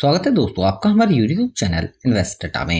स्वागत है दोस्तों आपका हमारे यूट्यूब चैनल इन्वेस्ट डाटा में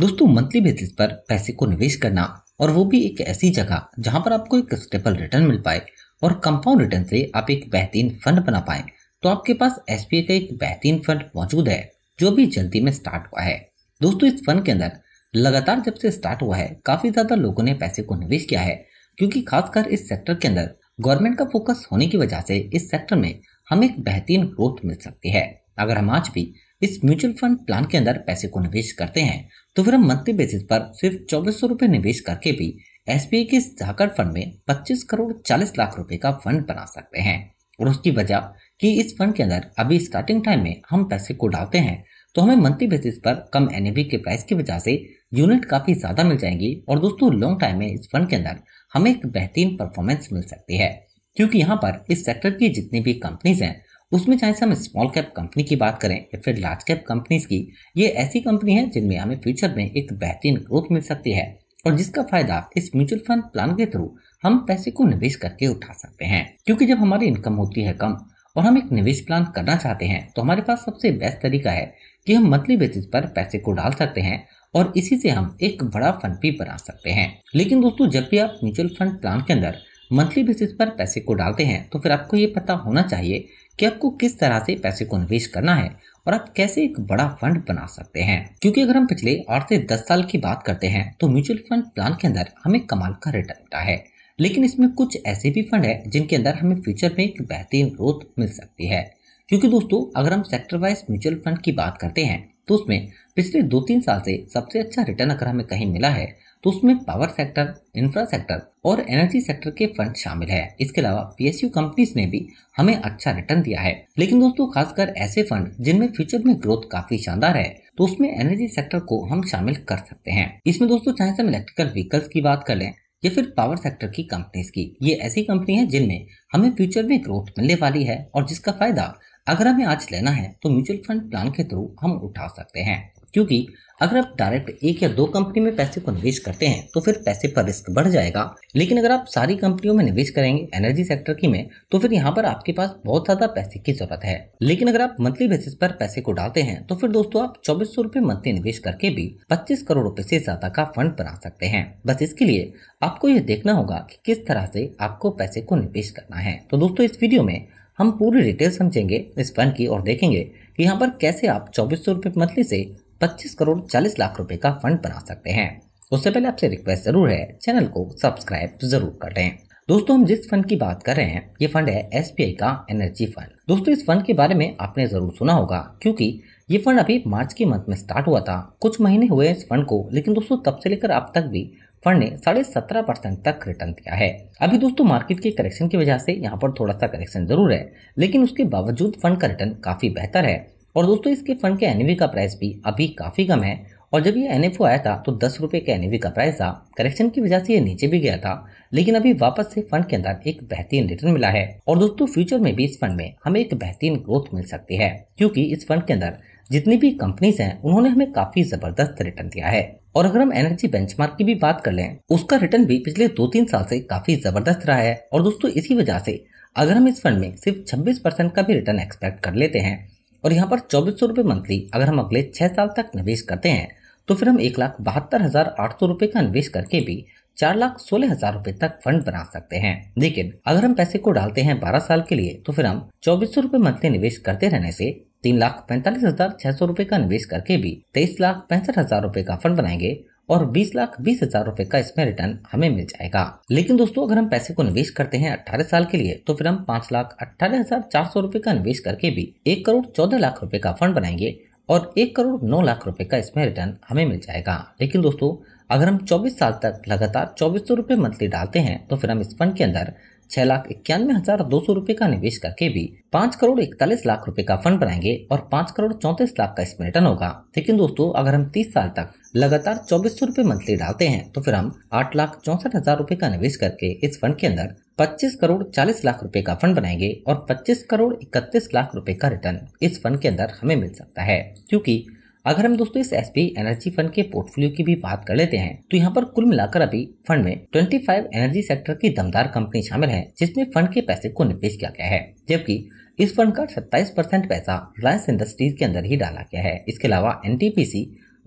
दोस्तों मंथली बेसिस पर पैसे को निवेश करना और वो भी एक ऐसी जगह जहां पर आपको एक स्टेबल रिटर्न मिल पाए और कंपाउंड रिटर्न से आप एक बेहतरीन फंड बना पाए तो आपके पास एस का एक बेहतरीन फंड मौजूद है जो भी जल्दी में स्टार्ट हुआ है दोस्तों इस फंड के अंदर लगातार जब से स्टार्ट हुआ है काफ़ी ज़्यादा लोगों ने पैसे को निवेश किया है क्योंकि खासकर इस सेक्टर के अंदर गवर्नमेंट का फोकस होने की वजह से इस सेक्टर में हमें एक बेहतरीन ग्रोथ मिल सकती है अगर हम आज भी इस म्यूचुअल फंड प्लान के अंदर पैसे को निवेश करते हैं तो फिर हम मंथली बेसिस पर सिर्फ चौबीस सौ रुपये निवेश करके भी एस के इस झाकड़ फंड में पच्चीस करोड़ चालीस लाख रुपए का फंड बना सकते हैं और उसकी वजह कि इस फंड के अंदर अभी स्टार्टिंग टाइम में हम पैसे को डालते हैं तो हमें मंथली बेसिस पर कम एन के प्राइस की वजह से यूनिट काफ़ी ज़्यादा मिल जाएंगी और दोस्तों लॉन्ग टाइम में इस फंड के अंदर हमें एक बेहतरीन परफॉर्मेंस मिल सकती है क्योंकि यहाँ पर इस सेक्टर की जितनी भी कंपनीज हैं उसमें चाहे हम स्मॉल कैप कंपनी की बात करें या फिर लार्ज कैप कंपनीज की ये ऐसी कंपनी है जिनमें हमें फ्यूचर में एक बेहतरीन ग्रोथ मिल सकती है और जिसका फायदा इस म्यूचुअल फंड प्लान के थ्रू हम पैसे को निवेश करके उठा सकते हैं क्योंकि जब हमारी इनकम होती है कम और हम एक निवेश प्लान करना चाहते हैं तो हमारे पास सबसे बेस्ट तरीका है कि हम मंथली बेसिस पर पैसे को डाल सकते हैं और इसी से हम एक बड़ा फंड भी बना सकते हैं लेकिन दोस्तों जब भी आप म्यूचुअल फंड प्लान के अंदर मंथली बेसिस पर पैसे को डालते हैं तो फिर आपको ये पता होना चाहिए कि आपको किस तरह से पैसे को निवेश करना है और आप कैसे एक बड़ा फंड बना सकते हैं क्योंकि अगर हम पिछले आठ से दस साल की बात करते हैं तो म्यूचुअल फंड प्लान के अंदर हमें कमाल का रिटर्न मिला है लेकिन इसमें कुछ ऐसे भी फंड है जिनके अंदर हमें फ्यूचर में एक बेहतरीन ग्रोथ मिल सकती है क्योंकि दोस्तों अगर हम सेक्टर वाइज म्यूचुअल फंड की बात करते हैं तो उसमें पिछले दो तीन साल से सबसे अच्छा रिटर्न अगर हमें कहीं मिला है तो उसमें पावर सेक्टर इंफ्रा सेक्टर और एनर्जी सेक्टर के फंड शामिल है इसके अलावा पीएसयू कंपनीज ने भी हमें अच्छा रिटर्न दिया है लेकिन दोस्तों खासकर ऐसे फंड जिनमें फ्यूचर में ग्रोथ काफी शानदार है तो उसमें एनर्जी सेक्टर को हम शामिल कर सकते हैं इसमें दोस्तों चाहे हम इलेक्ट्रिकल व्हीकल्स की बात कर लें या फिर पावर सेक्टर की कंपनीज की ये ऐसी कंपनी है जिनमें हमें फ्यूचर में ग्रोथ मिलने वाली है और जिसका फायदा अगर हमें आज लेना है तो म्यूचुअल फंड प्लान के थ्रू हम उठा सकते हैं क्योंकि अगर आप डायरेक्ट एक या दो कंपनी में पैसे को निवेश करते हैं तो फिर पैसे पर रिस्क बढ़ जाएगा लेकिन अगर आप सारी कंपनियों में निवेश करेंगे एनर्जी सेक्टर की में तो फिर यहाँ पर आपके पास बहुत ज्यादा पैसे की जरूरत है लेकिन अगर आप मंथली बेसिस पर पैसे को डालते हैं तो फिर दोस्तों आप चौबीस सौ रूपए मंथली निवेश करके भी पच्चीस करोड़ रूपए ऐसी ज्यादा का फंड बना सकते हैं बस इसके लिए आपको ये देखना होगा की कि किस तरह ऐसी आपको पैसे को निवेश करना है तो दोस्तों इस वीडियो में हम पूरी डिटेल समझेंगे इस फंड की और देखेंगे यहाँ पर कैसे आप चौबीस सौ रूपए मंथली से पच्चीस करोड़ चालीस लाख रुपए का फंड बना सकते हैं उससे पहले आपसे रिक्वेस्ट जरूर है चैनल को सब्सक्राइब जरूर कर दे दोस्तों हम जिस फंड की बात कर रहे हैं ये फंड है एस का एनर्जी फंड दोस्तों इस फंड के बारे में आपने जरूर सुना होगा क्योंकि ये फंड अभी मार्च के मंथ में स्टार्ट हुआ था कुछ महीने हुए इस फंड को लेकिन दोस्तों तब से लेकर अब तक भी फंड ने साढ़े सत्रह परसेंट तक रिटर्न दिया है अभी दोस्तों मार्केट के करेक्शन की वजह से यहाँ पर थोड़ा सा करेक्शन जरूर है लेकिन उसके बावजूद फंड का रिटर्न काफी बेहतर है और दोस्तों इसके फंड के एन का प्राइस भी अभी काफ़ी कम है और जब ये एन आया था तो दस रुपये के एन का प्राइस था करेक्शन की वजह से ये नीचे भी गया था लेकिन अभी वापस से फंड के अंदर एक बेहतरीन रिटर्न मिला है और दोस्तों फ्यूचर में भी इस फंड में हमें एक बेहतरीन ग्रोथ मिल सकती है क्योंकि इस फंड के अंदर जितनी भी कंपनीज हैं उन्होंने हमें काफी जबरदस्त रिटर्न दिया है और अगर हम एनर्जी बेंचमार्क की भी बात कर लें उसका रिटर्न भी पिछले दो तीन साल से काफी जबरदस्त रहा है और दोस्तों इसी वजह से अगर हम इस फंड में सिर्फ 26 परसेंट का भी रिटर्न एक्सपेक्ट कर लेते हैं और यहाँ पर चौबीस सौ मंथली अगर हम अगले छह साल तक निवेश करते हैं तो फिर हम एक लाख बहत्तर हज़ार आठ सौ रूपए का निवेश करके भी चार लाख सोलह हजार रूपए तक फंड बना सकते हैं लेकिन अगर हम पैसे को डालते हैं बारह साल के लिए तो फिर हम चौबीस सौ रूपए मंथली निवेश करते रहने से तीन लाख पैंतालीस हजार छह सौ रूपए का निवेश करके भी तेईस लाख पैंसठ हजार रूपए का फंड बनाएंगे और 20 लाख बीस हजार रूपए का इसमें रिटर्न हमें मिल जाएगा लेकिन दोस्तों अगर हम पैसे को निवेश करते हैं 18 साल के लिए तो फिर हम पाँच लाख अठारह हजार चार सौ रूपए का निवेश करके भी एक करोड़ चौदह लाख रूपए का फंड बनाएंगे और एक करोड़ नौ लाख रूपए का इसमें रिटर्न हमें मिल जाएगा लेकिन दोस्तों अगर हम 24 साल तक लगातार चौबीस सौ मंथली डालते हैं तो फिर हम इस फंड के अंदर छह लाख इक्यानवे हजार दो सौ रूपए का निवेश करके भी पाँच करोड़ इकतालीस लाख रुपए का फंड बनाएंगे और पाँच करोड़ चौंतीस लाख का इसमें रिटर्न होगा लेकिन दोस्तों अगर हम तीस साल तक लगातार चौबीस सौ रूपए मंथली डालते हैं तो फिर हम आठ लाख चौसठ हजार रूपए का निवेश करके इस फंड के अंदर पच्चीस करोड़ चालीस लाख रूपए का फंड बनाएंगे और पच्चीस करोड़ इकतीस लाख रूपए का रिटर्न इस फंड के अंदर हमें मिल सकता है क्यूँकी अगर हम दोस्तों इस एस एनर्जी फंड के पोर्टफोलियो की भी बात कर लेते हैं तो यहाँ पर कुल मिलाकर अभी फंड में 25 एनर्जी सेक्टर की दमदार कंपनी शामिल है जिसमें फंड के पैसे को निवेश किया गया है जबकि इस फंड का 27 परसेंट पैसा रिलायंस इंडस्ट्रीज के अंदर ही डाला गया है इसके अलावा एन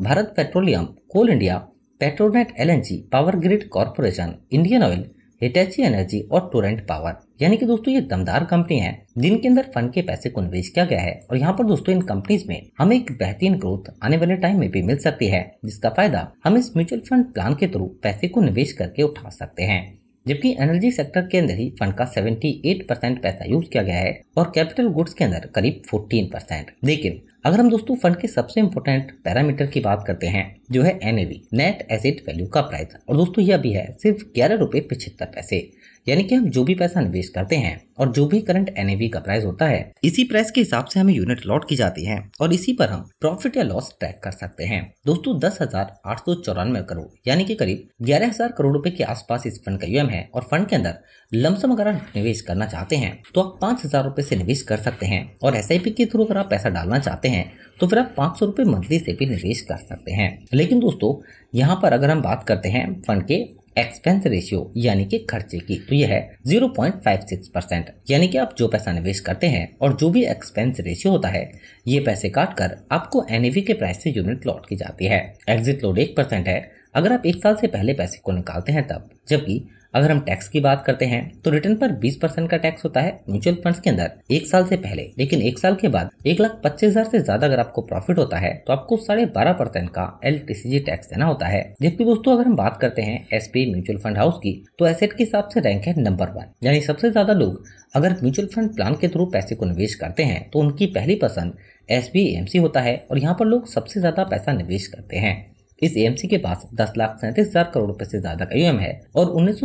Bharat Petroleum Coal India Petronet L Power Grid Corporation Indian Oil Hitachi Energy और टोरेंट पावर यानी कि दोस्तों ये दमदार कंपनी है जिनके अंदर फंड के पैसे को निवेश किया गया है और यहाँ पर दोस्तों इन कंपनीज में हमें एक बेहतरीन ग्रोथ आने वाले टाइम में भी मिल सकती है जिसका फायदा हम इस म्यूचुअल फंड प्लान के थ्रू पैसे को निवेश करके उठा सकते हैं जबकि एनर्जी सेक्टर के अंदर ही फंड का 78 परसेंट पैसा यूज किया गया है और कैपिटल गुड्स के अंदर करीब 14 परसेंट लेकिन अगर हम दोस्तों फंड के सबसे इम्पोर्टेंट पैरामीटर की बात करते हैं जो है एन नेट एसेट वैल्यू का प्राइस और दोस्तों यह भी है सिर्फ ग्यारह रुपये पिछहत्तर पैसे यानी कि हम जो भी पैसा निवेश करते हैं और जो भी करंट एन का प्राइस होता है इसी प्राइस के हिसाब से हमें यूनिट लॉट की जाती है और इसी पर हम प्रॉफिट या लॉस ट्रैक कर सकते हैं दोस्तों दस हजार आठ सौ चौरानवे करोड़ यानी कि करीब ग्यारह हजार करोड़ रुपए के आसपास इस फंड का यूएम है और फंड के अंदर लमसम अगर आप निवेश करना चाहते हैं तो आप पाँच हजार रुपए से निवेश कर सकते हैं और एस के थ्रू अगर आप पैसा डालना चाहते हैं हैं तो फिर आप पाँच सौ रुपये मंथली से भी निवेश कर सकते हैं लेकिन दोस्तों यहाँ पर अगर हम बात करते हैं फंड के एक्सपेंस रेशियो यानी कि खर्चे की तो यह है zero point five six percent यानी कि आप जो पैसा निवेश करते हैं और जो भी एक्सपेंस रेशियो होता है ये पैसे काट कर आपको एनएवी के प्राइस से यूनिट लौट की जाती है एग्जिट लोड एक परसेंट है अगर आप एक साल से पहले पैसे को निकालते हैं तब जबकि अगर हम टैक्स की बात करते हैं तो रिटर्न पर 20 परसेंट का टैक्स होता है म्यूचुअल फंड्स के अंदर एक साल से पहले लेकिन एक साल के बाद एक लाख पच्चीस हजार से ज्यादा अगर आपको प्रॉफिट होता है तो आपको साढ़े बारह परसेंट का एल टैक्स देना होता है जबकि दोस्तों अगर हम बात करते हैं एस म्यूचुअल फंड हाउस की तो एसेट के हिसाब से रैंक है नंबर वन यानी सबसे ज्यादा लोग अगर म्यूचुअल फंड प्लान के थ्रू पैसे को निवेश करते हैं तो उनकी पहली पसंद एस होता है और यहाँ पर लोग सबसे ज्यादा पैसा निवेश करते हैं इस एएमसी के पास दस लाख सैंतीस हजार करोड़ रूपए ऐसी ज्यादा का यूएम है और उन्नीस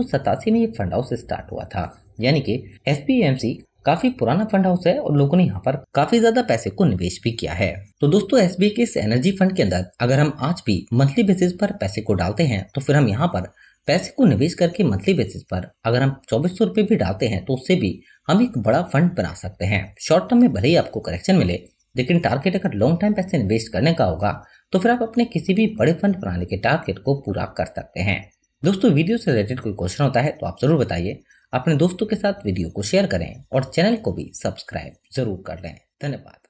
में ये फंड हाउस स्टार्ट हुआ था यानी कि एस काफी पुराना फंड हाउस है और लोगों ने यहाँ पर काफी ज्यादा पैसे को निवेश भी किया है तो दोस्तों एस के इस एनर्जी फंड के अंदर अगर हम आज भी मंथली बेसिस पर पैसे को डालते हैं तो फिर हम यहाँ पर पैसे को निवेश करके मंथली बेसिस पर अगर हम चौबीस सौ रूपए भी डालते हैं तो उससे भी हम एक बड़ा फंड बना सकते हैं शॉर्ट टर्म में भले ही आपको करेक्शन मिले लेकिन टारगेट अगर लॉन्ग टाइम पैसे निवेश करने का होगा तो फिर आप अपने किसी भी बड़े फंड बनाने के टारगेट को पूरा कर सकते हैं दोस्तों वीडियो से रिलेटेड कोई क्वेश्चन होता है तो आप जरूर बताइए अपने दोस्तों के साथ वीडियो को शेयर करें और चैनल को भी सब्सक्राइब जरूर कर लें धन्यवाद